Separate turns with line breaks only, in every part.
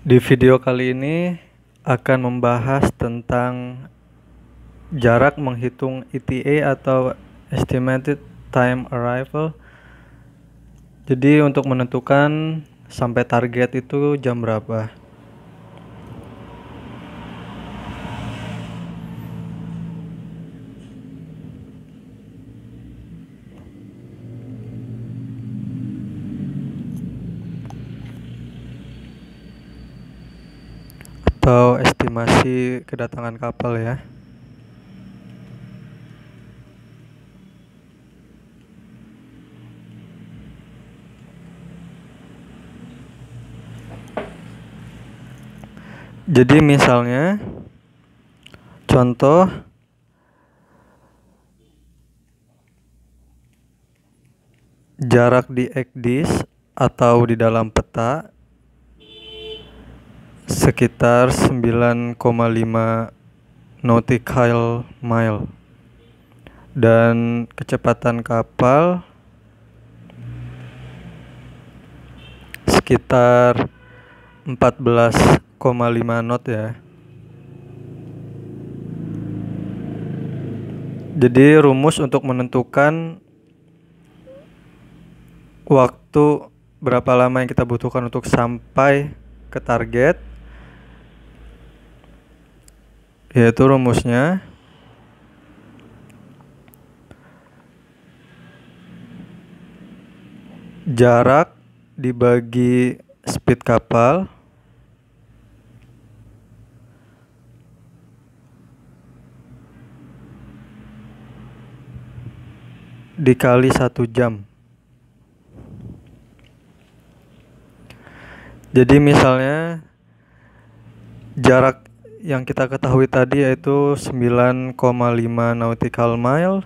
Di video kali ini akan membahas tentang jarak menghitung ETA atau Estimated Time Arrival. Jadi untuk menentukan sampai target itu jam berapa. atau estimasi kedatangan kapal ya. Jadi misalnya contoh jarak di ekdis atau di dalam peta sekitar 9,5 nautical mile dan kecepatan kapal sekitar 14,5 knot ya jadi rumus untuk menentukan waktu berapa lama yang kita butuhkan untuk sampai ke target yaitu rumusnya jarak dibagi speed kapal dikali satu jam jadi misalnya jarak yang kita ketahui tadi yaitu 9,5 nautical mile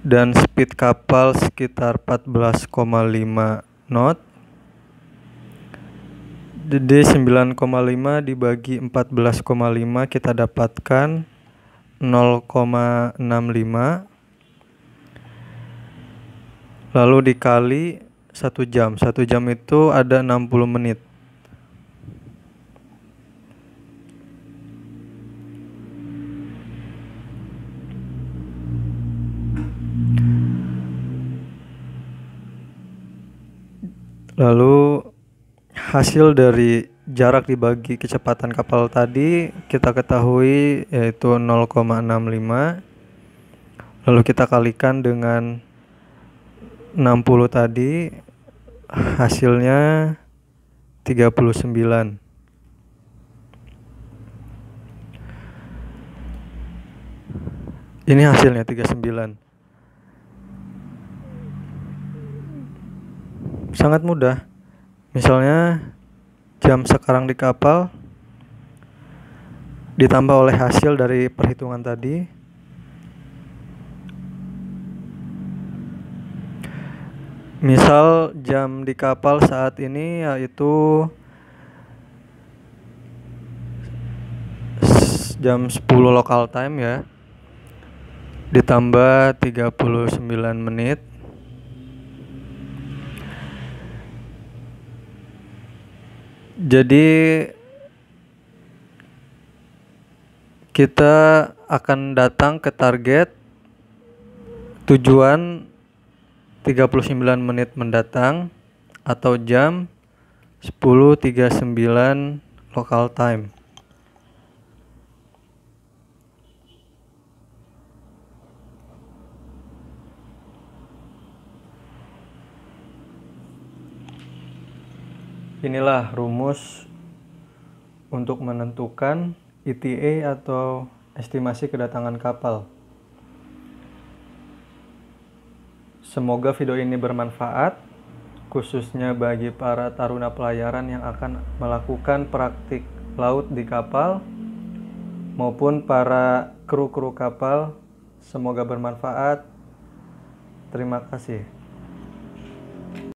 dan speed kapal sekitar 14,5 knot. Jadi 9,5 dibagi 14,5 kita dapatkan 0,65 lalu dikali 1 jam. 1 jam itu ada 60 menit. Lalu hasil dari jarak dibagi kecepatan kapal tadi kita ketahui yaitu 0,65 lalu kita kalikan dengan 60 tadi hasilnya 39 ini hasilnya 39 sangat mudah. Misalnya jam sekarang di kapal ditambah oleh hasil dari perhitungan tadi Misal jam di kapal saat ini yaitu jam 10 lokal time ya ditambah 39 menit Jadi kita akan datang ke target tujuan 39 menit mendatang atau jam 10.39 lokal time. Inilah rumus untuk menentukan ETA atau estimasi kedatangan kapal. Semoga video ini bermanfaat, khususnya bagi para taruna pelayaran yang akan melakukan praktik laut di kapal maupun para kru-kru kapal. Semoga bermanfaat. Terima kasih.